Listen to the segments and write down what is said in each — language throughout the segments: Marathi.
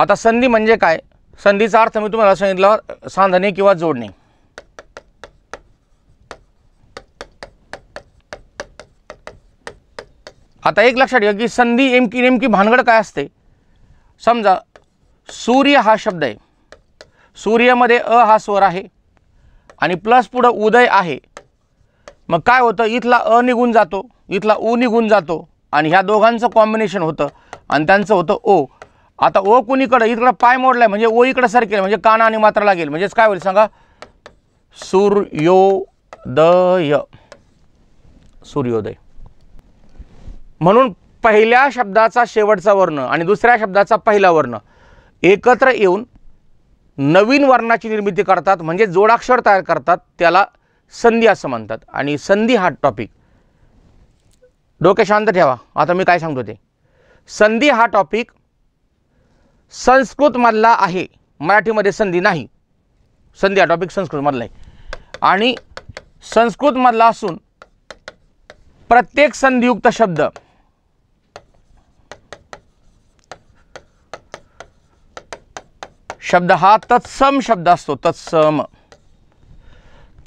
आता संधी म्हणजे काय संधीचा अर्थ मी तुम्हाला सांगितलं सांधणे किंवा जोडणे आता एक लक्षात घ्या की संधी नेमकी नेमकी भानगड काय असते समजा सूर्य हा शब्द आहे सूर्यमध्ये अ हा स्वर आहे आणि प्लस पुढं उदय आहे मग काय होतं इथला अ निघून जातो इथला ऊ निघून जातो आणि ह्या दोघांचं कॉम्बिनेशन होतं आणि त्यांचं होतं ओ आता ओ कुणीकडं इकडं पाय मोडलाय म्हणजे ओ इकडं सरकेल म्हणजे काना आणि मात्र लागेल म्हणजेच काय होईल सांगा सूर्योदय सूर्योदय म्हणून पहिल्या शब्दाचा शेवटचा वर्ण आणि दुसऱ्या शब्दाचा पहिला वर्ण एकत्र येऊन नवीन वर्णाची निर्मिती करतात म्हणजे जोडाक्षर तयार करतात त्याला संधी असं म्हणतात आणि संधी हा टॉपिक डोके शांत ठेवा आता मी काय सांगतो ते संधी हा टॉपिक संस्कृतमधला आहे मराठीमध्ये संधी नाही संधी हा टॉपिक संस्कृतमधला आहे आणि संस्कृतमधला असून प्रत्येक संधियुक्त शब्द शब्द हा तत्सम शब्द असतो तत्सम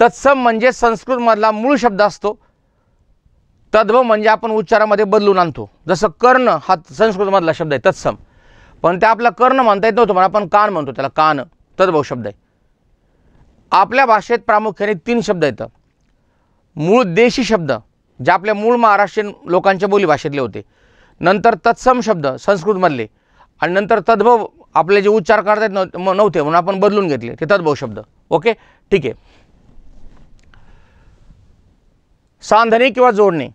तत्सम म्हणजे संस्कृतमधला मूळ शब्द असतो तद्व म्हणजे आपण उच्चारामध्ये बदलून आणतो जसं कर्ण हा संस्कृतमधला शब्द आहे तत्सम पण ते आपला कर्ण म्हणता येत नव्हतं म्हणून आपण कान म्हणतो त्याला कान तद्भव शब्द आहे आपल्या भाषेत प्रामुख्याने तीन शब्द येतं मूळ देशी शब्द जे आपल्या मूळ महाराष्ट्रीयन लोकांच्या बोलीभाषेतले होते नंतर तत्सम शब्द संस्कृतमधले आणि नंतर तद्भव आपले जे उच्चार करता येत नव्हते म्हणून आपण बदलून घेतले ते तद्भव शब्द ओके ठीक आहे सांधणे किंवा जोडणे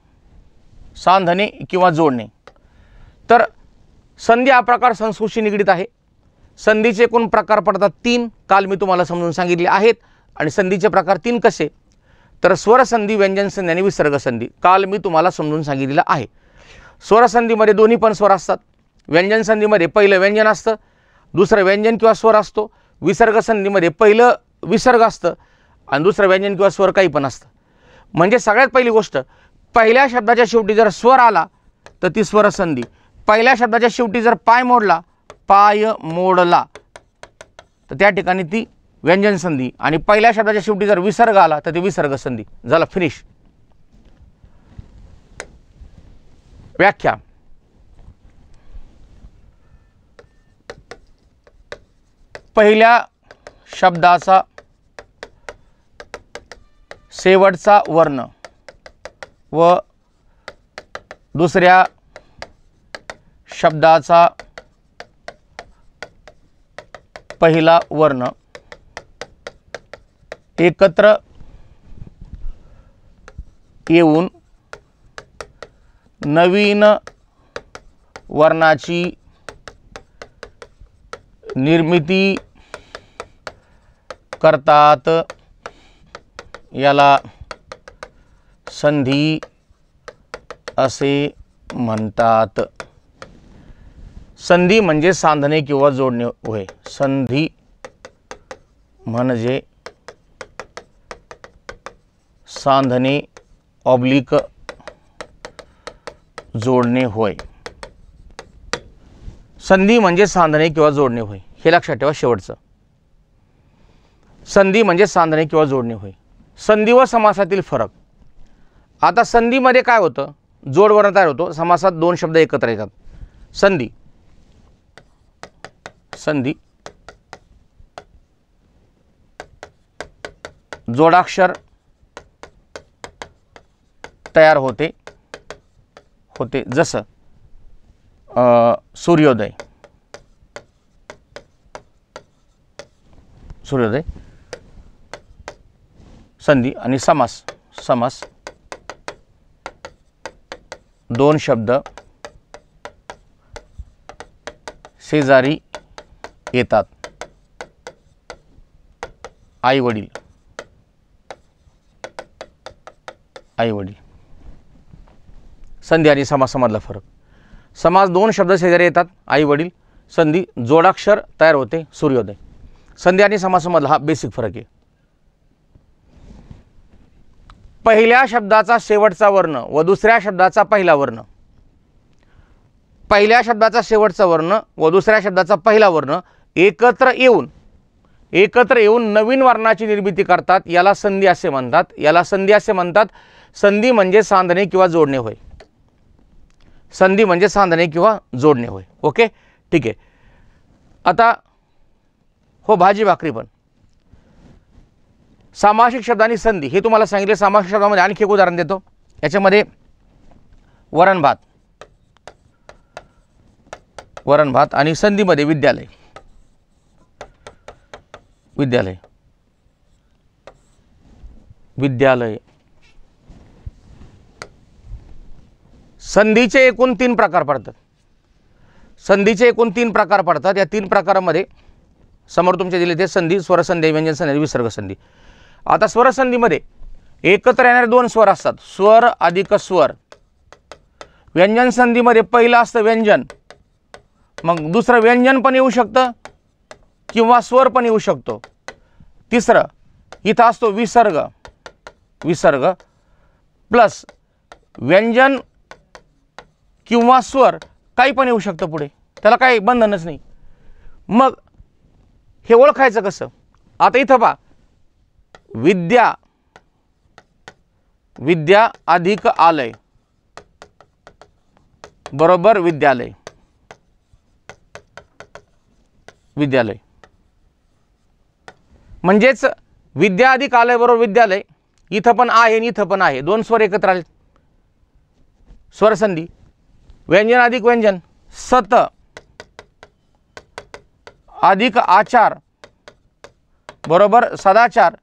सांधणे किंवा जोडणे तर संधी हा प्रकार संस्कृतशी निगडीत आहे संधीचे एकूण प्रकार पडतात तीन काल मी तुम्हाला समजून सांगितले आहेत आणि संधीचे प्रकार तीन कसे तर स्वरसंधी व्यंजनसंधी आणि विसर्गसंधी काल मी तुम्हाला समजून सांगितलेलं आहे स्वरसंधीमध्ये दोन्ही पण स्वर असतात व्यंजनसंधीमध्ये पहिलं व्यंजन असतं दुसरं व्यंजन किंवा स्वर असतो विसर्गसंधीमध्ये पहिलं विसर्ग असतं आणि दुसरं व्यंजन किंवा स्वर काही पण असतं म्हणजे सगळ्यात पहिली गोष्ट पहिल्या शब्दाच्या शेवटी जर स्वर आला तर ती स्वरसंधी पहिल्या शब्दाच्या शेवटी जर पाय मोडला पाय मोडला तर त्या ठिकाणी ती व्यंजन संधी आणि पहिल्या शब्दाच्या शेवटी जर विसर्ग आला तर ती विसर्ग संधी झाला फिनिश व्याख्या पहिल्या शब्दाचा शेवटचा वर्ण व दुसऱ्या शब्दाचा पहिला वर्ण एकत्र येऊन नवीन वर्णाची निर्मिती करतात याला संधी असे म्हणतात संधी म्हणजे सांधणे किंवा जोडणे होय संधी म्हणजे सांधणे ऑब्लिक जोडणे होय संधी म्हणजे सांधणे किंवा जोडणे होय हे लक्षात ठेवा शेवटचं संधी म्हणजे सांधणे किंवा जोडणे होय संधी व समासातील फरक आता संधीमध्ये काय होतं जोडवर्ण तयार होतो समासात दोन शब्द एकत्र येतात संधी संधी जोडाक्षर तयार होते होते जसं सूर्योदय सूर्योदय संधी आणि समास समास दोन शब्द शेजारी येतात आई वडील आई वडील संधी आणि समाजमधला फरक समाज दोन शब्द शेजारी येतात आई वडील संधी जोडाक्षर तयार होते सूर्योदय संधी आणि समासमधला हा बेसिक फरक आहे पहिल्या शब्दाचा शेवटचा वर्ण व दुसऱ्या शब्दाचा पहिला वर्ण पहिल्या शब्दाचा शेवटचा वर्ण व दुसऱ्या शब्दाचा पहिला वर्ण एकत्र येऊन एकत्र येऊन नवीन वर्णाची निर्मिती करतात याला संधी असे म्हणतात याला संधी असे म्हणतात संधी म्हणजे सांधणे किंवा जोडणे होय संधी म्हणजे सांधणे किंवा जोडणे होय ओके ठीक आहे आता हो भाजी भाकरी पण सामासिक शब्द आणि संधी हे तुम्हाला सांगितले सामासिक शब्दामध्ये आणखी एक उदाहरण देतो याच्यामध्ये वरण भात वरण भात आणि संधीमध्ये विद्यालय विद्यालय विद्यालय संधीचे एकूण तीन प्रकार पडतात संधीचे एकूण तीन प्रकार पडतात या तीन प्रकारामध्ये समोर तुमचे दिले ते संधी स्वरसंधी व्यंजन संधी विसर्ग संधी आता स्वरसंधीमध्ये एकत्र येणारे दोन स्वर असतात स्वर अधिक स्वर व्यंजन संधीमध्ये पहिलं असतं व्यंजन मग दुसरं व्यंजन पण येऊ शकतं किंवा स्वर पण येऊ शकतो तिसरं इथं असतो विसर्ग विसर्ग प्लस व्यंजन किंवा स्वर काही पण येऊ शकतं पुढे त्याला काही बंधनच नाही मग हे ओळखायचं कसं आता इथं बा विद्या विद्या अधिक आलय बरोबर विद्यालय विद्यालय म्हणजेच विद्या अधिक आलयबरोबर विद्यालय इथं पण आहे आणि इथं पण आहे दोन स्वर एकत्र आले स्वरसंधी व्यंजन अधिक व्यंजन सत अधिक आचार बरोबर सदाचार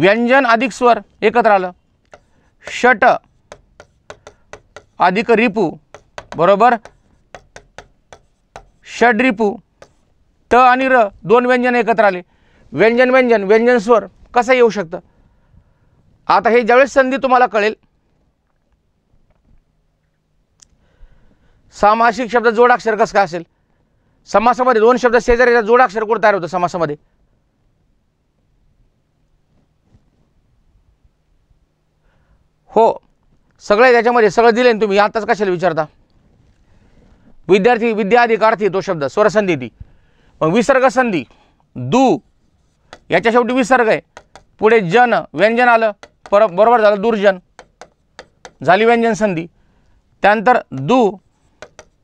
व्यंजन अधिक स्वर एकत्र आलं षट अधिक रिपू बरोबर षड रिपू त आणि र दोन व्यंजन एकत्र आले व्यंजन व्यंजन व्यंजन स्वर कसं येऊ शकतं आता हे ज्यावेळेस संधी तुम्हाला कळेल सामासिक शब्द जोडाक्षर कसं काय असेल समासामध्ये दोन शब्द शेजारीचा जोडाक्षर कोण तयार होतं समासामध्ये हो सगळे त्याच्यामध्ये सगळं दिले तुम्ही आताच कशाला विचारता विद्यार्थी विद्याधिकार्थी तो शब्द स्वरसंधी ती मग विसर्ग संधी दू याच्या शेवटी विसर्ग आहे पुढे जन व्यंजन आलं पर बरोबर झालं दुर्जन झाली व्यंजन संधी त्यानंतर दू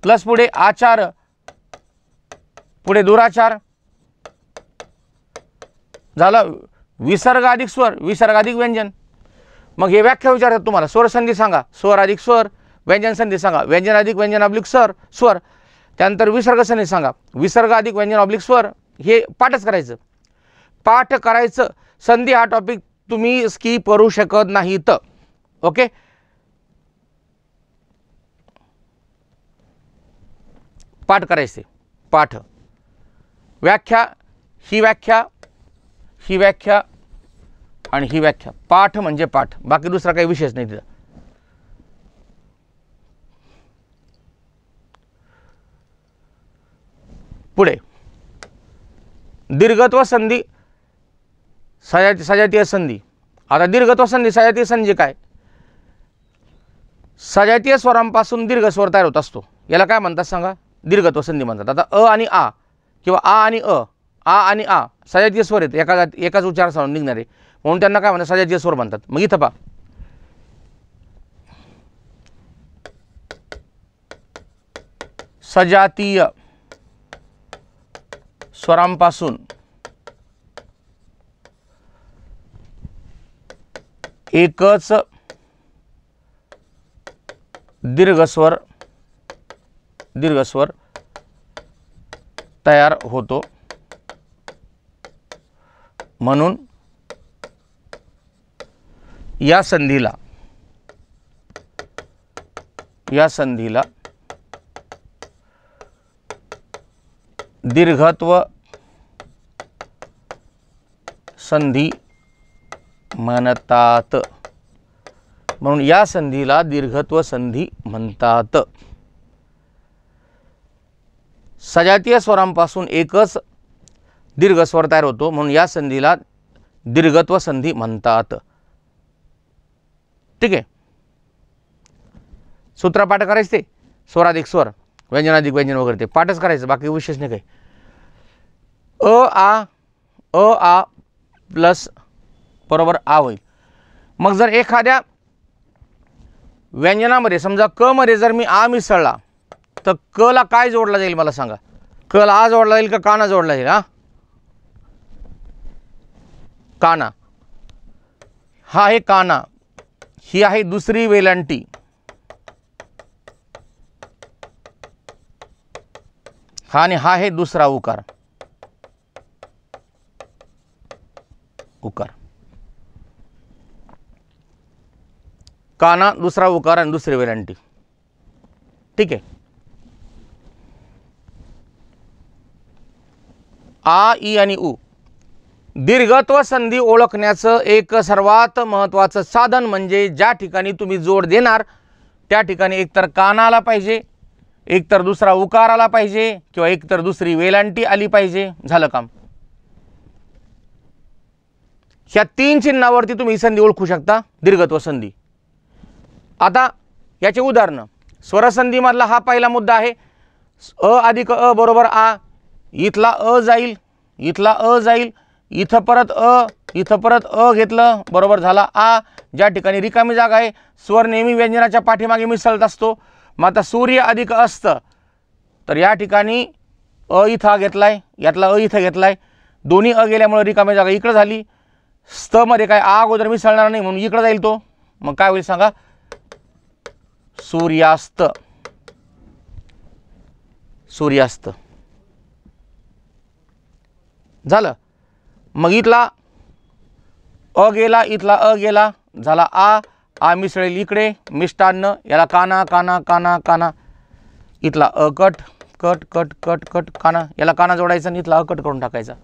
प्लस पुढे आचार पुढे दुराचार झालं विसर्ग अधिक स्वर विसर्ग अधिक व्यंजन मग हे व्याख्या विचारतात तुम्हाला स्वर संधी सांगा स्वर अधिक स्वर व्यंजन संधी सांगा व्यंजन अधिक व्यंजन अब्लिक स्वर स्वर त्यानंतर विसर्ग सने सांगा विसर्ग अधिक व्यंजन ऑब्लिक स्वर हे पाठच करायचं पाठ करायचं संधी हा टॉपिक तुम्ही स्किप करू शकत नाही तर ओके पाठ करायचे पाठ व्याख्या ही व्याख्या ही व्याख्या आणि ही व्याख्या पाठ म्हणजे पाठ बाकी दुसरा काही विशेष नाही तिथं पुढे दीर्घत्व संधी सजा सजातीय संधी आता दीर्घत्व संधी सजातीय संधी काय सजातीय स्वरांपासून दीर्घ स्वर तयार होत असतो याला काय म्हणतात सांगा दीर्घत्व संधी म्हणतात आता अ आणि आ किंवा आ आणि अ आ आणि आ सजातीय स्वर आहेत एका एकाच उच्चार सांगून निघणारे म्हणून त्यांना काय म्हणतात सजातीय स्वर म्हणतात मग इथं पा सजातीय स्वरांपासून एकच दीर्घस्वर दीर्घस्वर तयार होतो म्हणून या संधीला या संधीला दीर्घत्व संधी म्हणतात म्हणून या संधीला दीर्घत्व संधी म्हणतात सजातीय स्वरांपासून एकच स्वर तयार होतो म्हणून या संधीला दीर्घत्व संधी म्हणतात ठीक आहे सूत्रपाठ करायचं ते स्वराधिक स्वर व्यंजन व्यंजन वगैरे ते पाठच करायचं बाकी विशेष नाही काही अ आ अ आ प्लस बरोबर आ होईल मग जर एखाद्या व्यंजनामध्ये समजा क मध्ये जर मी आ मिसळला तर क ला काय जोडला जाईल मला सांगा क ला आ जोडला जाईल का काना जोडला जाईल हा काना हा आहे काना ही आहे दुसरी वेलांटी हा आणि हा आहे दुसरा उकार उकार काना दुसरा उकार आणि दुसरी वेरंटी ठीक आहे आ ई आणि उ दीर्घत्व संधी ओळखण्याचं एक सर्वात महत्त्वाचं साधन म्हणजे ज्या ठिकाणी तुम्ही जोड देणार त्या ठिकाणी एकतर कानाला पाहिजे एकतर दुसरा उकार आला पाहिजे किंवा एकतर दुसरी वेलांटी आली पाहिजे झालं काम ह्या तीन चिन्हावरती तुम्ही ही संधी ओळखू शकता दीर्घत्व संधी आता याचे उदाहरणं स्वरसंधीमधला हा पहिला मुद्दा आहे अ अधिक अ बरोबर आ इथला अ जाईल इथला अ जाईल इथं परत अ इथं परत अ घेतलं बरोबर झाला आ ज्या ठिकाणी रिकामी जागा आहे स्वर नेहमी व्यंजनाच्या पाठीमागे मिसळत असतो मग आता सूर्य अधिक अस्त तर या ठिकाणी अ इथं हा घेतला आहे यातला अ इथं घेतला आहे दोन्ही अ गेल्यामुळे रिकामी जागा इकडं झाली स्तमध्ये काय आ अगोदर मिसळणार नाही म्हणून इकडं जाईल तो मग काय होईल सांगा सूर्यास्त सूर्यास्त झालं मग इथला अ गेला इथला अ गेला झाला आ आ मिसळेल इकडे मिष्टान्न याला काना काना काना काना इथला अकट कट कट कट कट काना याला काना जोडायचा आणि इथला अकट करून टाकायचा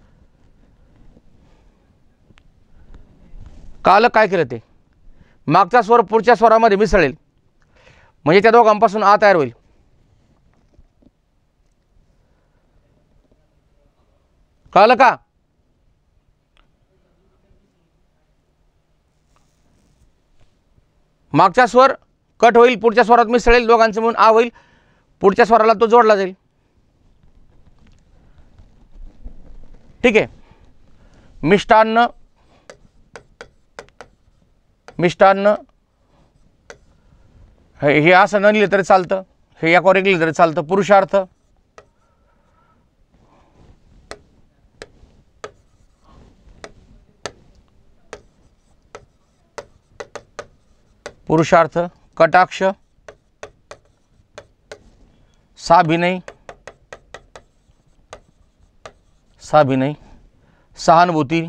काल काय केलं ते मागचा स्वर पुढच्या स्वरामध्ये मिसळेल म्हणजे त्या दोघांपासून आ तयार होईल कळलं का मागचा स्वर कट होईल पुढच्या स्वरात मिसळेल दोघांचं म्हणून आ होईल पुढच्या स्वराला तो जोडला जाईल ठीक आहे मिष्टान्न मिष्टान्न हे असं न लिहिलं तरी चालतं हे या एक लिहिलं तरी चालतं पुरुषार्थ पुरुषार्थ कटाक्ष साभिनय साभिनय सहानुभूती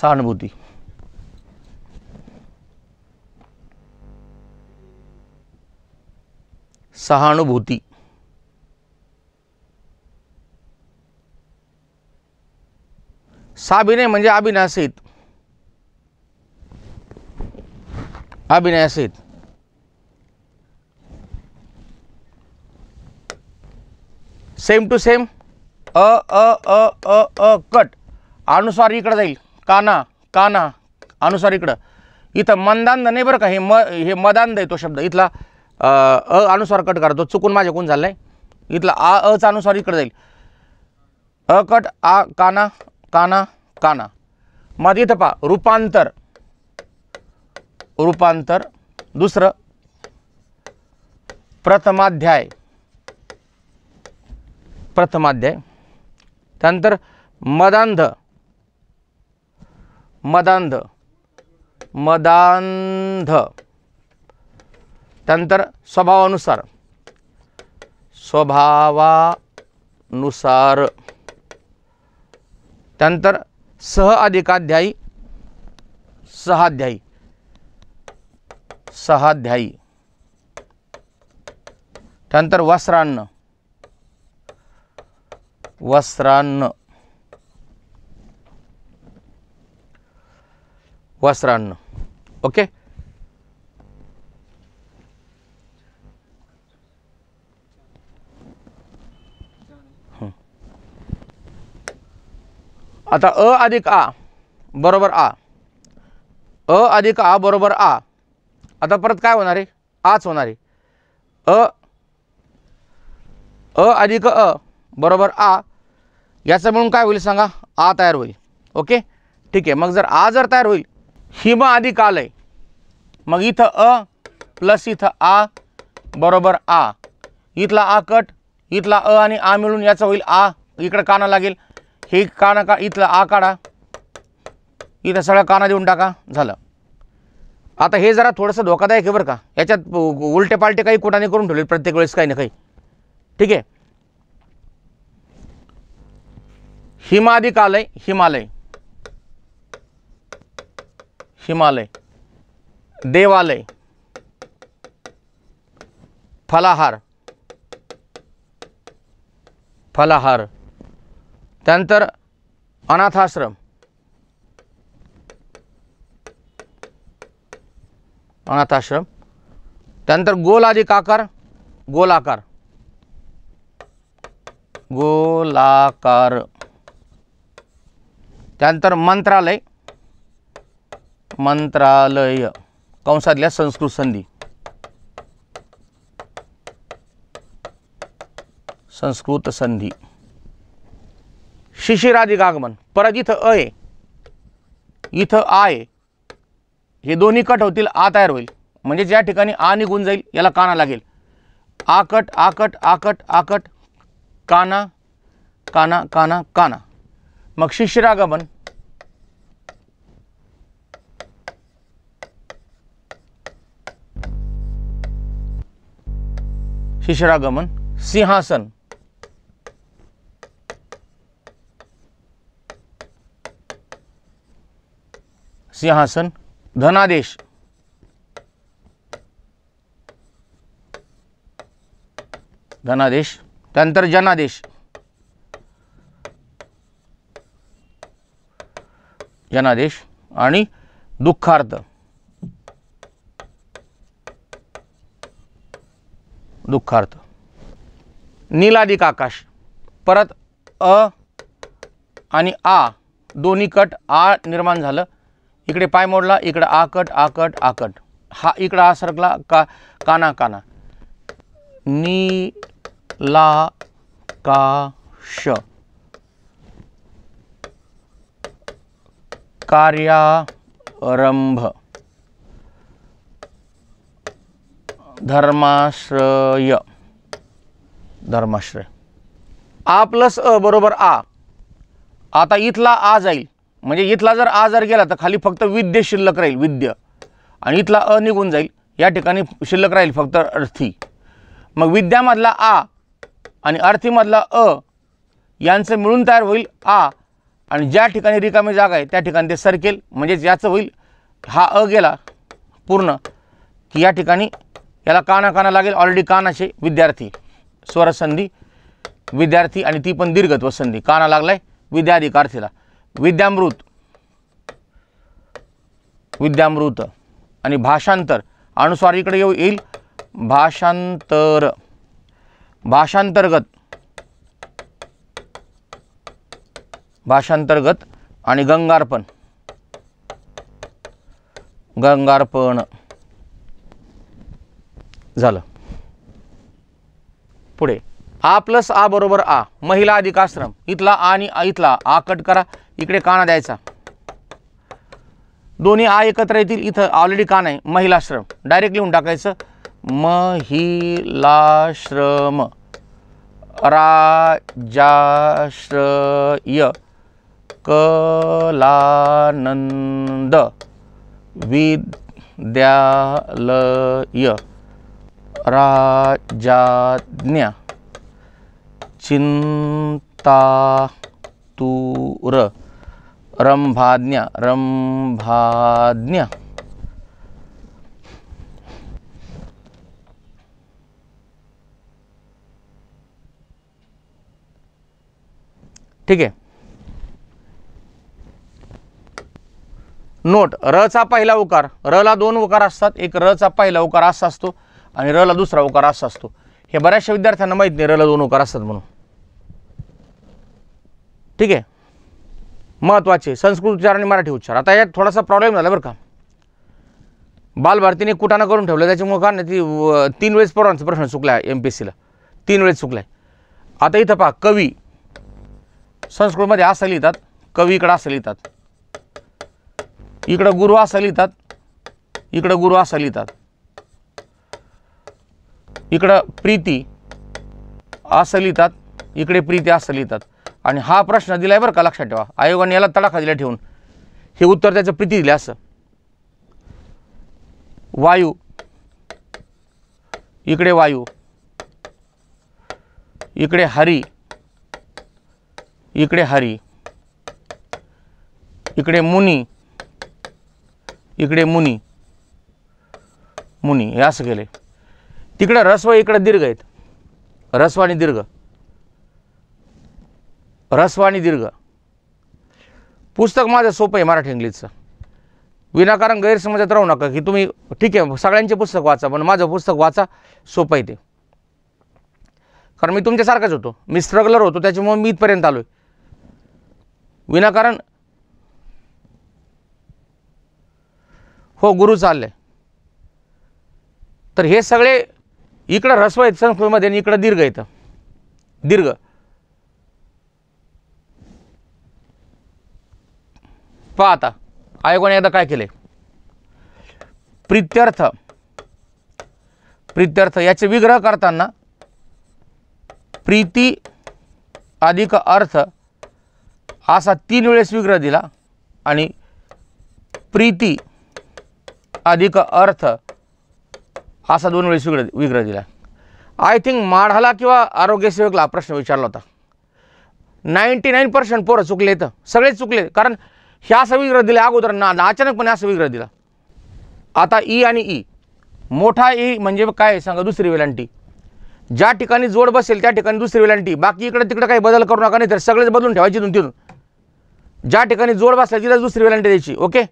सहानुभूती सहानुभूती साभिनय म्हणजे अभिनयासित अभिनयासित सेम टू सेम अ अ अ अ अ कट अनुसार इकडं जाईल काना काना अनुसार इकडं इथं मंदांद नाही बरं का हे म हे मदांद आहे तो शब्द इथला अ अनुसार कट करतो चुकून माझ्या कोण झालं इथला आ अचा अनुसार इकडं जाईल अ कट आ काना काना काना मत इत पहा रूपांतर रूपांतर दूसर प्रथमाध्याय प्रथमाध्याय त्यानंतर मदांध मदांध मदांध त्यानंतर स्वभावानुसार स्वभावानुसार त्यानंतर सह अधिकाध्यायी सहाध्यायी सहाध्यायी त्यानंतर वस्त्रान्न वस्त्रान्न वस्त्रान्न ओके आता अ अधिक आ बरोबर आ अ अधिक आ बरोबर आ आता परत काय होणार आहे आच होणार आहे अ अ अधिक अ बरोबर आ याचं म्हणून काय होईल सांगा आ तयार होईल ओके ठीक आहे मग जर आ जर तयार होईल आधी काल आहे मग इथं अ प्लस इथं आ बरोबर आ इथला आ कट इथला अ आणि आ मिळून याचं होईल आ इकडं काना लागेल हे काना का इथलं आ काढा इथं सगळं काना देऊन टाका झालं आता हे जरा थोडंसं धोकादायक आहे बरं का याच्यात उलटे पालटे काही कुठाने करून ठेवले प्रत्येक वेळेस काही ना काही ठीक आहे हिमादिकालय हिमालय हिमालय देवालय फलाहार फलाहार त्यानंतर अनाथाश्रम अनाथाश्रम त्यानंतर गोल अधिक आकार गोलाकार गोलाकार त्यानंतर मंत्रालय मंत्रालय कंसातल्या संस्कृत संधी संस्कृत संधी शिशिराधिक आगमन परत इथं अ आहे इथं आहे हे दोन्ही कट होतील आ तयार होईल म्हणजे ज्या ठिकाणी आ निघून जाईल याला काना लागेल आकट आकट आकट आकट काना काना काना काना मग शिशिरागमन शिशिरागमन सिंहासन सिंहासन धनादेश धनादेश त्यानंतर जनादेश जनादेश आणि दुःखार्थ दुःखार्थ नीलादिक आकाश परत अ आणि आ दोन्ही कट आ निर्माण झालं इकडे पाय मोडला इकड़े आकट आकट आकट हा इकडं हा सरकला का काना काना नी ला का श कार्यारंभ धर्माश्रय धर्माश्रय आ प्लस अ बरोबर आ आता इथला आ जाईल म्हणजे इथला जर आ जर गेला तर खाली फक्त विद्य शिल्लक राहील विद्य आणि इथला अ निघून जाईल या ठिकाणी शिल्लक राहील फक्त अर्थी मग विद्यामधला आ आणि अर्थीमधला अ यांचं मिळून तयार होईल आ आणि ज्या ठिकाणी रिकामी जागा आहे त्या ठिकाणी ते सरकेल म्हणजेच याचं होईल हा अ गेला पूर्ण की या ठिकाणी याला काना काना लागेल ऑलरेडी कानाचे विद्यार्थी स्वरसंधी विद्यार्थी आणि ती पण दीर्घत्व संधी काना लागलाय विद्याधिकार्थीला विद्यामृत विद्यामृत आणि भाषांतर अनुस्वारीकडे इकडे येऊ येईल भाषांतर भाषांतर्गत भाषांतर्गत आणि गंगार्पण गंगार्पण झालं पुढे आ प्लस आ बरोबर आ महिला अधिक आश्रम इथला आ आणि इथला आ कट करा इकडे काना द्यायचा दोन्ही आ एकत्र येतील इथं ऑलरेडी कान आहे महिलाश्रम डायरेक्ट लिहून टाकायचं महिलाश्रम राजाश्रय कलानंद विद्यालय राजाज्ञा चिंतातूर रंभाज्ञ रंभाज्ञ ठीक आहे नोट र चा पहिला उकार र ला दोन उकार असतात एक र चा पहिला उकार असा असतो आणि र ला दुसरा उकार असा असतो हे बऱ्याचशा विद्यार्थ्यांना माहीत नाही र दोन उकार असतात म्हणून ठीक आहे महत्त्वाचे संस्कृत उच्चार आणि मराठी उच्चार आता यात थोडासा प्रॉब्लेम झाला बरं का बालभारतीने कुटाणा करून ठेवलं त्याच्यामुळं का ती तीन वेळेस पोरांचा प्रश्न चुकला आहे एम पी एस सीला तीन वेळेस चुकला आहे आता इथं पहा कवी संस्कृतमध्ये असं लिहितात कवी इकडं असं लिहितात इकडं गुरु असं लिहितात इकडं गुरु असं लिहितात इकडं प्रीती असं लिहितात इकडे प्रीती असं लिहितात आणि हा प्रश्न दिला आहे बरं का लक्षात ठेवा आयोगाने याला तडाखा दिला ठेवून हे उत्तर त्याचं प्रीती दिलं असं वायू इकडे वायू इकडे हरी इकडे हरी इकडे मुनी इकडे मुनी मुनी हे असं केलं तिकडं रस्व इकडे दीर्घ आहेत रस्व आणि दीर्घ ऱ्हस्व आणि दीर्घ पुस्तक माझं सोपं आहे मराठी इंग्लिशचं विनाकारण गैरसमजात राहू नका की तुम्ही ठीक आहे सगळ्यांचे पुस्तक वाचा पण माझं पुस्तक वाचा सोपं आहे ते कारण मी तुमच्यासारखाच होतो मी स्ट्रगलर होतो त्याच्यामुळे मी इथपर्यंत आलो आहे विनाकारण हो गुरु चालले तर हे सगळे इकडं रस्व आहेत संस्कृतमध्ये आणि इकडं दीर्घ येतं दीर्घ पहा आता आयोगाने एकदा काय केले प्रित्यर्थ प्रित्यर्थ याचे विग्रह करताना प्रीती अधिक अर्थ असा तीन वेळेस विग्रह दिला आणि प्रीती अधिक अर्थ असा दोन वेळेस विग्रह विग्रह दिला आय थिंक माढाला किंवा आरोग्यसेवकला प्रश्न विचारला होता नाईंटी नाईन पर्सेंट पोरं चुकले तर सगळेच चुकले कारण ह्या सविग्रह दिल्या अगोदर ना अचानकपणे हा सविग्रह दिला आता ई आणि ई मोठा ई म्हणजे काय सांगा दुसरी वेलांटी ज्या ठिकाणी जोड बसेल त्या ठिकाणी दुसरी वेलांटी बाकी इकडे तिकडे काही बदल करू नका नाही तर सगळेच बदलून ठेवायचे तिथून तिथून ज्या ठिकाणी जोड बसल्या तिथं दुसरी वेलांटी द्यायची ओके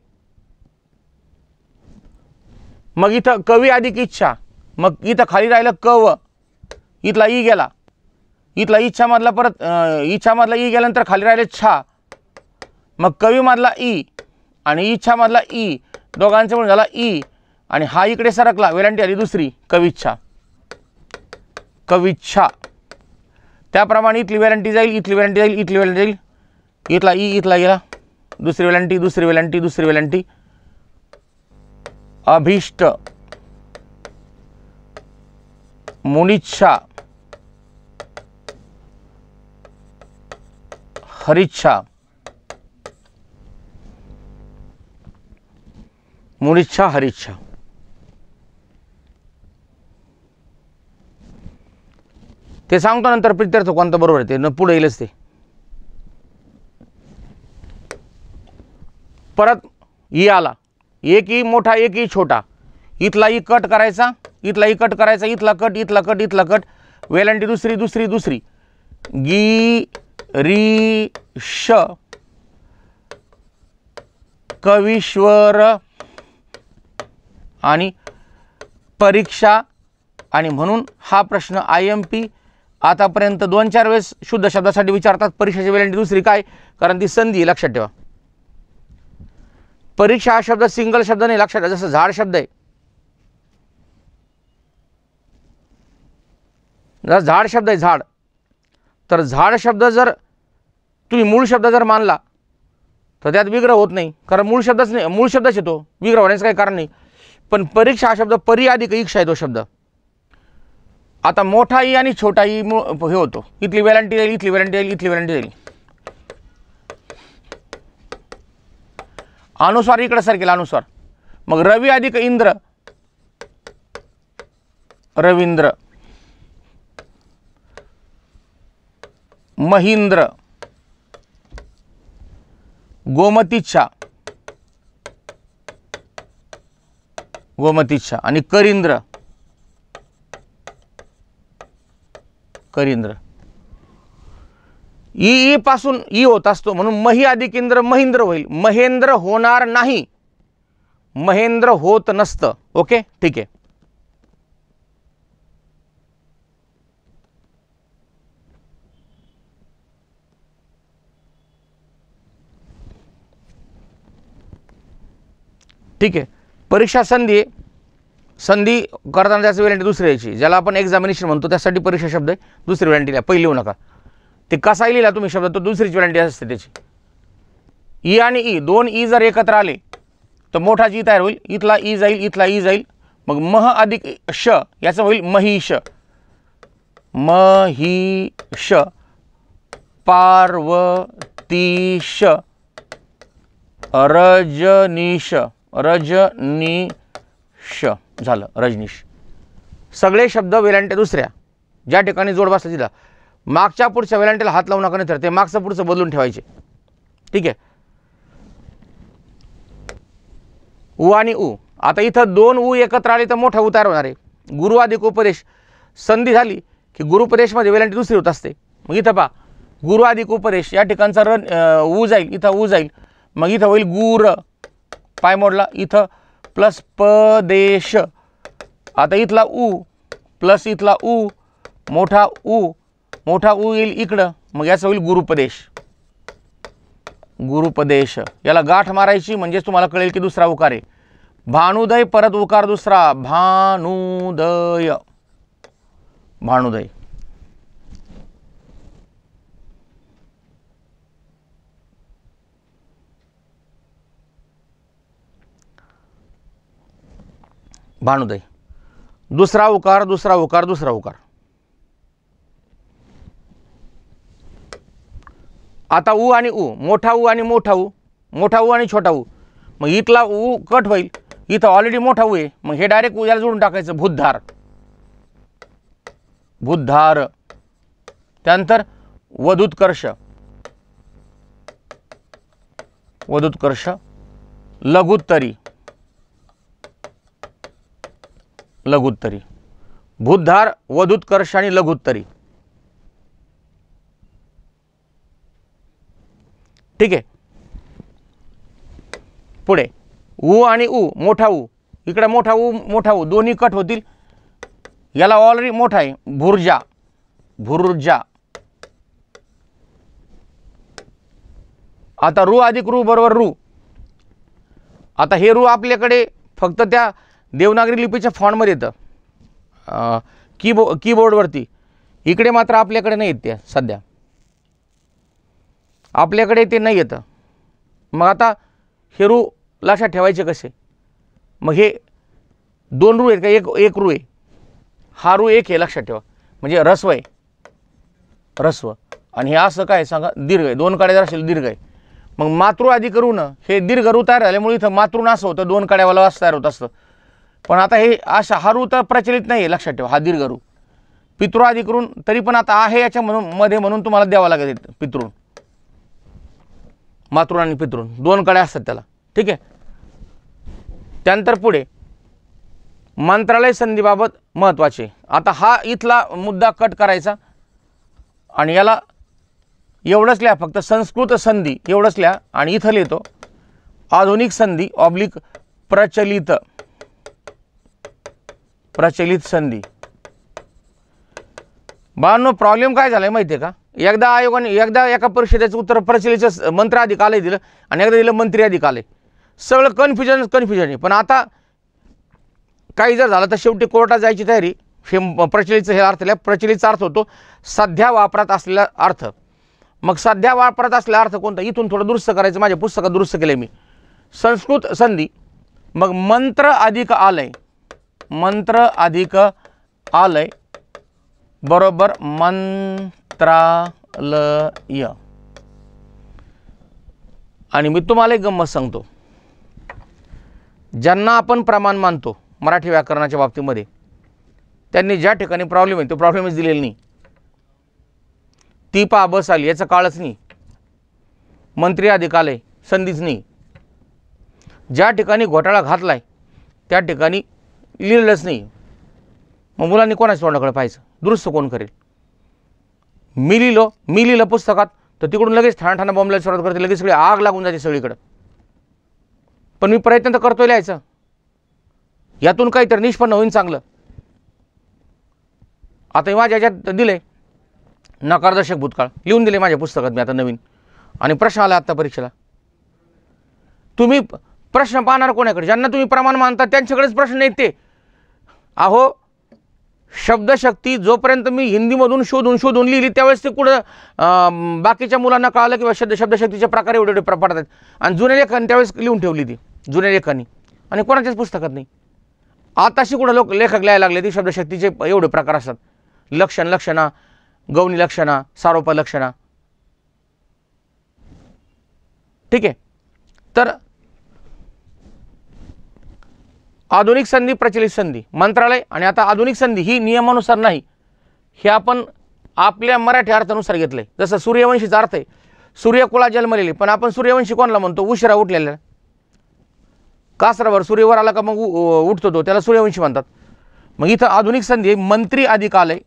मग इथं कवी अधिक इच्छा मग इथं खाली राहिलं कव इथला ई गेला इथला मधला परत इच्छा मधला ई गेल्यानंतर खाली राहिले छा मग कवी मधला ई आणि इच्छा मधला ई दोघांचं म्हणून झाला ई आणि हा इकडे सरकला वेलांटी आली दुसरी कविच्छा कविच्छा त्याप्रमाणे इथली वेलांटी जाईल इथली वेलांटी जाईल इथली वेलांटी जाईल इथला ई इथला गेला दुसरी वेलांटी दुसरी वेलांटी दुसरी वेलांटी अभिष्ट मुनिच्छा हरिच्छा मुनिच्छा हरिच्छा ते सांगतो नंतर प्रित्यर्थ कोणतं बरोबर आहे ते न पुढे येईलच ते परत ई आला एकही मोठा एकही छोटा इथला ई कट करायचा इथला ई कट करायचा इथला कट इथला कट इथला कट वेलांटी दुसरी दुसरी दुसरी गी री श कविश्वर आणि परीक्षा आणि म्हणून हा प्रश्न आय एम पी आतापर्यंत दोन चार वेळेस शुद्ध शब्दासाठी विचारतात परीक्षेची वेळ दुसरी काय कारण ती संधी लक्षात ठेवा परीक्षा हा शब्द सिंगल शब्द नाही लक्षात ठेवा जसं झाड शब्द आहे जसं झाड शब्द आहे झाड तर झाड शब्द जर तुम्ही मूळ शब्द जर मानला तर त्यात विग्रह होत नाही कारण मूळ शब्दच नाही मूळ शब्दच येतो विग्रह होण्याचं काही कारण नाही पण परीक्षा हा शब्द परी अधिक इक्षा आहे तो शब्द आता मोठा ई आणि छोटा ई हे होतो इथली वेलांटी येईल इथली वेलांटी येईल इथली येईल अनुस्वार इकडे सर केला अनुस्वार मग रवी अधिक इंद्र रवींद्र महिंद्र गोमतीच्छा गोमतीच्छा आणि करिंद्र करिंद्र ई ई पासून ई होत असतो म्हणून मही अधिकेंद्र महेंद्र होईल महेंद्र होणार नाही महेंद्र होत नसतं ओके ठीक आहे ठीक आहे परीक्षा संधी संधी करताना त्याची वेरंटी दुसरी यायची ज्याला आपण एक्झामिनेशन म्हणतो त्यासाठी परीक्षा शब्द आहे दुसरी वेरंटी लिहा पहिली होऊ नका ते कसाही लिहिला तुम्ही शब्द तो दुसरीच वेरंटी असते त्याची ई e आणि ई e, दोन ई e जर एकत्र आले तर मोठा जी तयार होईल इथला ई जाईल इथला ई जाईल मग मह अधिक श याचं होईल महिष महिष पार्वतीश रजनीश रजनीश झालं रजनीश सगळे शब्द वेलांट्या दुसऱ्या ज्या ठिकाणी जोड बसला मागच्या पुढच्या वेलांट्याला हात लावू नका नाही तर ते मागचं पुढचं बदलून ठेवायचे ठीक आहे उ आणि ऊ आता इथं दोन ऊ एकत्र आले तर मोठा उतार होणार आहे गुरुवादिक उपदेश संधी झाली की गुरुपदेशमध्ये वेलांटी दुसरी होत असते मग इथं पहा गुरुवादिक उपदेश या ठिकाणचा र ऊ जाईल इथं ऊ जाईल मग इथं होईल गुर पाय मोडला इथं प्लस पदेश आता इथला ऊ प्लस इथला ऊ मोठा ऊ मोठा ऊ येईल इकडं मग याचं होईल गुरुपदेश गुरुपदेश याला गाठ मारायची म्हणजेच तुम्हाला कळेल की दुसरा उकार आहे भानुदय परत उकार दुसरा भानुदय भानुदय भानुदय दुसरा उकार दुसरा उकार दुसरा उकार आता ऊ आणि ऊ मोठा ऊ आणि मोठा ऊ मोठा ऊ आणि छोटा ऊ मग इथला ऊ कट होईल इथं ऑलरेडी मोठा ऊ आहे मग हे डायरेक्ट उद्याला जोडून टाकायचं भूतधार भूतधार त्यानंतर वधुत्कर्ष वधुत्कर्ष लघुत्तरी लघुत्तरी भूतधार वधुत्कर्ष आणि लघुत्तरी ठीक आहे पुढे ऊ आणि ऊ मोठा ऊ इकडे मोठा उ, मोठा ऊ दोन्ही कट होतील याला ऑलरेडी मोठा आहे भुर्जा भुर्जा आता रू अधिक रू बरोबर रू आता हे रू आपल्याकडे फक्त त्या देवनागरी लिपीच्या फॉन्टमध्ये येतं कीबो कीबोर्डवरती इकडे मात्र आपल्याकडे नाही येत त्या सध्या आपल्याकडे ते नाही येतं मग आता हे रू लक्षात ठेवायचे कसे मग हे दोन रू आहेत का एक एक रू आहे हा रू एक आहे लक्षात ठेवा म्हणजे रस्व आहे रस्व आणि हे असं काय सांगा दीर्घ आहे दोन काड्या जर असेल दीर्घ आहे मग मातृ आधी करून हे दीर्घ रू तयार झाल्यामुळे इथं मातृन असं होतं दोन काड्यावाला असं तयार होत असतं पण आता हे अशा हा तर प्रचलित नाही आहे लक्षात ठेवा हा दीर्घरू पितृ करून तरी पण आता आहे याच्या म्हणून मध्ये म्हणून तुम्हाला द्यावा लागत पितृण मातृण आणि पितृण दोन कडे असतात त्याला ठीक आहे त्यानंतर पुढे मंत्रालय संधीबाबत महत्त्वाचे आता हा इथला मुद्दा कट करायचा आणि याला एवढंच लिहा फक्त संस्कृत संधी एवढंच लिहा आणि इथं लिहितो आधुनिक संधी ऑब्लिक प्रचलित प्रचलित संधी बाळांनो प्रॉब्लेम काय झालाय माहिती आहे का एकदा आयोगाने एकदा एका परिषदेचं उत्तर प्रचलितचं मंत्र आलंय दिलं आणि एकदा दिलं मंत्री अधिक आले सगळं कन्फ्युजन कन्फ्युजन आहे पण आता काही जर झालं तर शेवटी कोर्टात जायची तयारी फेम प्रचलितचं हे अर्थ प्रचलितचा अर्थ होतो सध्या वापरात असलेला अर्थ मग सध्या वापरात असलेला अर्थ कोणता इथून थोडं दुरुस्त करायचं माझ्या पुस्तकात दुरुस्त केलं मी संस्कृत संधी मग मंत्र अधिक आलंय मंत्र अधिक आलय बरोबर मंत्रालय आणि मी तुम्हाला एक गंमत सांगतो ज्यांना आपण प्रमाण मानतो मराठी व्याकरणाच्या बाबतीमध्ये त्यांनी ज्या ठिकाणी प्रॉब्लेम आहे तो प्रॉब्लेमच दिलेली नाही ती पा बस आली याचा काळच नाही मंत्री अधिक आले संधीच नाही ज्या ठिकाणी घोटाळा घातलाय त्या ठिकाणी लिहिलेलंच नाही मग मुलांनी कोणाच्या तोंडाकडे पाहायचं दुरुस्त कोण करेल मी लिहिलो मी लिहिलं पुस्तकात तर तिकडून लगेच ठाणा ठाणा बॉम्बला सुरुवात करते लगेच सगळी आग लागून जाते सगळीकडं पण मी प्रयत्न तर करतो लिहायचं यातून काही तर निष्पन्न होईन चांगलं आता माझ्या याच्यात दिले नकारदर्शक भूतकाळ लिहून दिले माझ्या पुस्तकात मी आता नवीन आणि प्रश्न आला आत्ता परीक्षेला तुम्ही प्रश्न पाहणार कोणाकडे ज्यांना तुम्ही प्रमाण मानता त्यांच्याकडेच प्रश्न येते अहो शब्दशक्ती जोपर्यंत मी हिंदीमधून शोधून शोधून लिहिली त्यावेळेस ते कुठं बाकीच्या मुलांना कळालं की शब्द शब्दशक्तीचे प्रकार एवढे एवढे पडतात आणि जुन्या लेखन त्यावेळेस लिहून ठेवली ती जुन्या लेखांनी आणि कोणाच्याच पुस्तकात नाही आताशी कुठं लोक लेखक लिहायला लागले ती शब्दशक्तीचे एवढे प्रकार असतात लक्षण लक्षणा गौणी लक्षणा सारोपा लक्षणा ठीक आहे तर आधुनिक संधी प्रचलित संधी मंत्रालय आणि आता आधुनिक संधी ही नियमानुसार नाही हे आपण आपल्या मराठी अर्थानुसार घेतलं आहे जसं सूर्यवंशीचा अर्थ आहे सूर्यकुळा जन्मलेली पण आपण सूर्यवंशी कोणाला म्हणतो उशिरा उठलेला कासरावर सूर्यवर आला का मग उठतो तो त्याला सूर्यवंशी म्हणतात मग इथं आधुनिक संधी मंत्री अधिकालय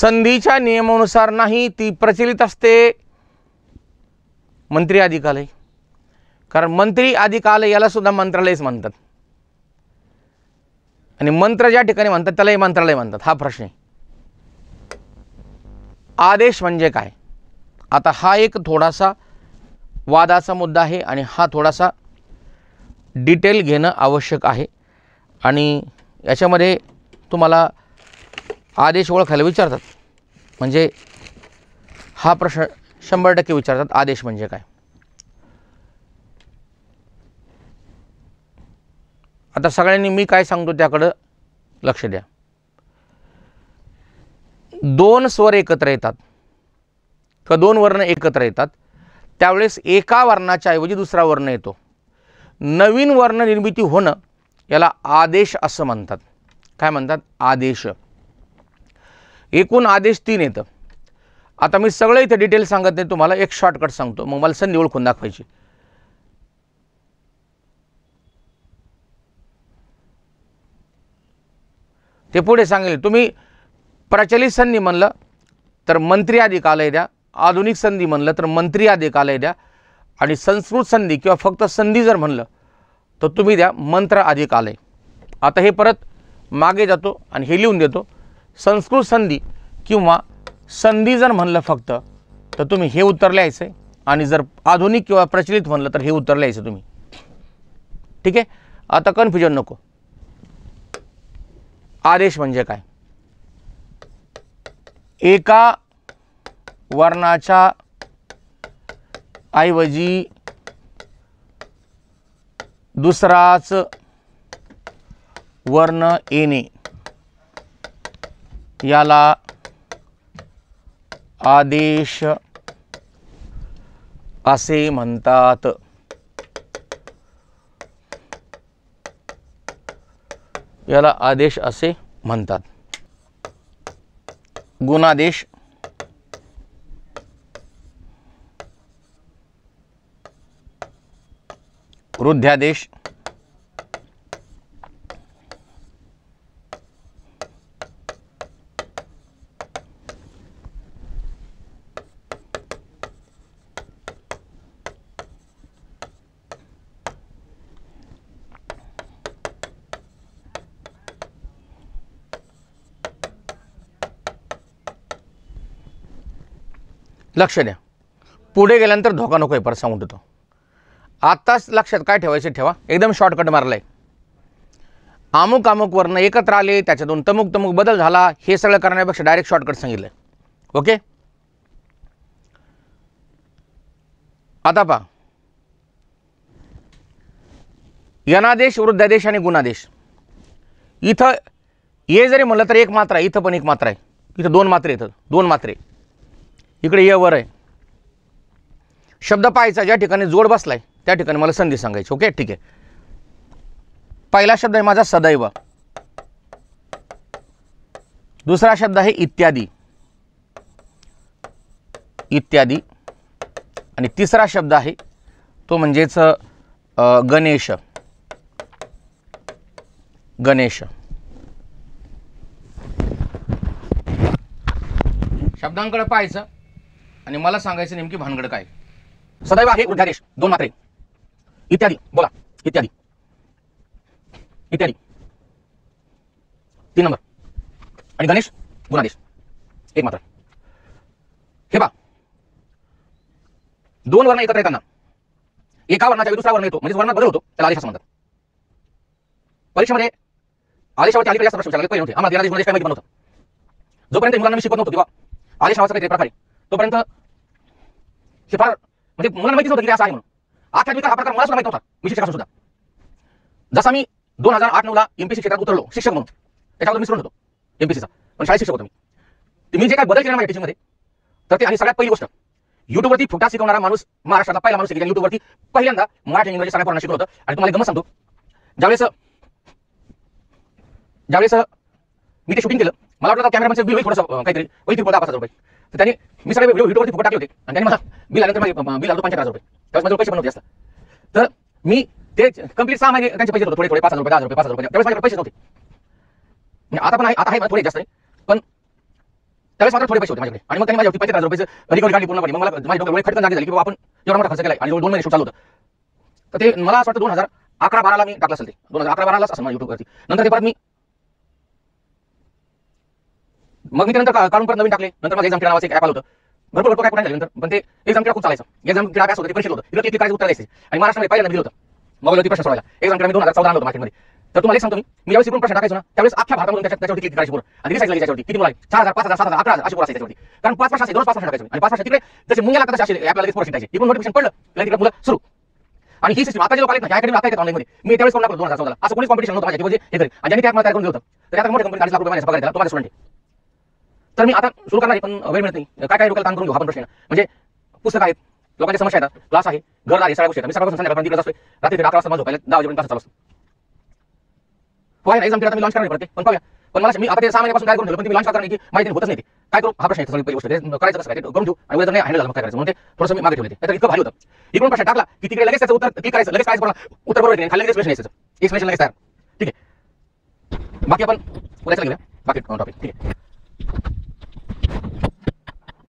संधीच्या नियमानुसार नाही ती प्रचलित असते मंत्री अधिकालय कारण मंत्री अधिकालय यालासुद्धा मंत्रालयच म्हणतात आणि मंत्र ज्या ठिकाणी म्हणतात त्यालाही मंत्रालय म्हणतात हा प्रश्न आदेश म्हणजे काय आता हा एक थोडासा वादाचा मुद्दा आहे आणि हा थोडासा डिटेल घेणं आवश्यक आहे आणि याच्यामध्ये तुम्हाला आदेश ओळखायला विचारतात म्हणजे हा प्रश्न शंभर टक्के विचारतात आदेश म्हणजे काय आता सगळ्यांनी मी काय सांगतो त्याकडं लक्ष द्या दोन स्वर एकत्र येतात किंवा दोन वर्ण एकत्र येतात त्यावेळेस एका वर्णाच्या ऐवजी दुसरा वर्ण येतो नवीन वर्ण निर्मिती होणं याला आदेश असं म्हणतात काय म्हणतात आदेश एकूण आदेश तीन येतं आता मी सगळं इथे डिटेल सांगत नाही तुम्हाला एक शॉर्टकट सांगतो मग मला संधी ओळखून दाखवायची ते पुढे सांगेल तुम्ही प्रचलित संधी म्हणलं तर मंत्री अधिकालय द्या आधुनिक संधी म्हणलं तर मंत्री अधिकालय द्या आणि संस्कृत संधी किंवा फक्त संधी जर म्हणलं तर तुम्ही द्या मंत्र अधिकालय आता हे परत मागे जातो आणि हे लिहून देतो संस्कृत संधी किंवा संधी जर म्हणलं फक्त तर तुम्ही हे उत्तर लिहायचं आणि जर आधुनिक किंवा प्रचलित म्हणलं तर हे उत्तर लिहायचं तुम्ही ठीक आहे आता कन्फ्युजन नको आदेश म्हणजे काय एका वर्णाच्या ऐवजी दुसराच वर्ण येणे याला आदेश असे म्हणतात याला आदेश असे म्हणतात गुणादेश वृद्ध्यादेश लक्ष द्या पुढे गेल्यानंतर धोका नको आहे परत सांगून देतो आत्ताच लक्षात काय ठेवायचं ठेवा एकदम शॉर्टकट मारलं आहे अमुक अमुक वर्ण एकत्र आले त्याच्यातून तमुक तमुक बदल झाला हे सगळं करण्यापेक्षा डायरेक्ट शॉर्टकट सांगितलं ओके आता पहा यनादेश वृद्धादेश आणि गुणादेश इथं ये जरी म्हणलं तर एक मात्रा इथं पण एक मात्रा आहे इथं दोन मात्रे इथं दोन मात्रे इकडे य वर आहे शब्द पाहायचा ज्या ठिकाणी जोड बसलाय त्या ठिकाणी मला संधी सांगायची ओके ठीक आहे पहिला शब्द आहे माझा सदैव दुसरा शब्द आहे इत्यादी इत्यादी आणि तिसरा शब्द आहे तो म्हणजेच गणेश गणेश शब्दांकडे पाहायचं आणि मला सांगायचं नेमकी भानगड काय सदैव आहे उद्यादेश दोन मात्रे इत्यादी बोला इत्यादी इत्यादी तीन नंबर आणि गणेश गुणादेश एक मात्र हे बा दोन वर्ण एकत्र येताना एका वर्णाच्या दुसरा वर्ण येतो म्हणजे वर्ण बदल होतो त्याला आदेश म्हणतात परीक्षेमध्ये आदेशावरती अलीकडे प्रश्न विचारले पहिले होते आम्हाला गुणादेश काय माहिती जोपर्यंत मुलांना मी शिकवत नव्हतो किंवा आदेश नावाचा काही प्रकार तोपर्यंत हे फार म्हणजे मला माहिती होतं की असं आहे म्हणून आख्यात्मिका हा प्रकार मला सुद्धा नव्हता मी शिक्षक सुद्धा जसा मी दोन हजार आठ नऊला एमपीसी क्षेत्रात उतरलो शिक्षक म्हणून त्याच्यावर मी स्टुडंट होतो एमपीसीचा पण शाळेत शिक्षक होतो मी मी जे काय बदल केला माझ्या मध्ये तर ते आणि सगळ्यात पहिली गोष्ट युट्यूबवरती फुटा शिकवणारा माणूस महाराष्ट्रातला पहिला माणूस आहे युट्यूबवरती पहिल्यांदा मराठी इंग्रजी सगळ्या पोरांना शिकवलं होतं आणि तुम्हाला गमत सांगतो ज्यावेळेस ज्यावेळेस मी ते शूटिंग केलं मला वाटतं कॅमेरामॅनचं बिल होईल थोडंसं काहीतरी होईल बोलता पंधरा तर त्याने मी सगळे व्हिडिओ युट्यूबवरती टाकले होते आणि त्यांनी मला बिल आल्यानंतर बिल पैसे पण तर मी ते कंप्लीट सहा त्यांचे पैसे थोडे थोडे पैसे नव्हते म्हणजे आता पण आहे आता आहे थोडे जास्त पण त्यावेळेस मात्र थोडे पैसे होते माझ्याकडे आणि मग त्यांनी माझ्या पंच्याहत्तर हजार रुपये रिकॉर्ड मला माझ्या झाली की आपण केला आणि दोन महिने शूट चालू होतं तर ते मला असं वाटतं दोन हजार अकरा बाराला मी टाकलं असेल दोन हजार अकरा बारालाच असं युट्यूबवरती नंतर ते मी मग मी त्यानंतर काढून परत नवीन टाकले नंतर मग एक्झाम नावाचं एक ॲप आलं होतं भरपूर लोक काय कुठे नंतर पण ते एक्झाम खूप चालायचं एक्झाम किडा काय होतं ते परीक्षेत होतं तिथे क्लिक करायचं उत्तर द्यायचं आणि महाराष्ट्रामध्ये पहिल्यांदा दिलं होतं ती प्रश्न सोडायला एक्झाम किडा मी दोन हजार चौदा होतं मार्केटमध्ये तर तुम्हाला सांगतो मी मी यावेळी प्रश्न टाकायचो ना त्यावेळेस अख्ख्या भारतामध्ये त्याच्यावरती किती करायची पूर्ण आणि रिसाईज त्याच्यावरती किती मुला चार हजार पाच हजार सात हजार अकरा हजार अशी पुरायची त्याच्यावरती कारण पाच प्रश्न दोन पाच प्रश्न टाकायचं आणि पाच प्रश्न तिकडे जसे मुंग्याला लागतात असे आपल्याला लगेच पर्सेंट टाकायचे इकडून नोटिफिकेशन पडलं लगेच तिकडे मुलं सुरू आणि ही सिस्टम आता जे लोक आहेत ना याकडे आता येतात ऑनलाईनमध्ये मी त्यावेळेस कोणाला दोन हजार चौदा असं कोणी कॉम्पिटिशन नव्हतं माझ्या म्हणजे हे तरी आणि त्यात मला तयार करून होतं तर आता मोठ्या कंपनी चाळीस लाख रुपये माझ्या पगार तुम्हाला स्टुडंट तर मी आता सुरू करणार आहे पण वेळ मिळत नाही काय काय लोकल काम करून घेऊ हा प्रश्न म्हणजे पुस्तक आहेत लोकांच्या समस्या येतात क्लास आहे घर आहे सगळ्या गोष्टी मी सकाळपासून संध्याकाळपर्यंत असतो रात्री अकरा वाजता माझं दहा वाजेपर्यंत चालू असतो तो आहे एक्झाम मी लॉन्च करणार पडते पण पाहूया पण मला मी आता ते सहा महिन्यापासून काय करून पण मी लॉन्च करणार नाही माहिती होतच नाही काय करू हा प्रश्न येतो पहिली गोष्ट करायचं कसं काय करून ठेवू आणि उद्या नाही हँडल झालं काय करायचं म्हणजे ते थोडं मी मागे ठेवले तर इतकं भारी होतं इकडून प्रश्न टाकला की तिकडे लगेच त्याचं उत्तर क्लिक करायचं लगेच काय उत्तर बरोबर खाली लगेच प्रश्न यायचं एक प्रश्न लगेच तयार ठीक आहे बाकी आपण उद्याचं गेलं बाकी टॉपिक ठीक आहे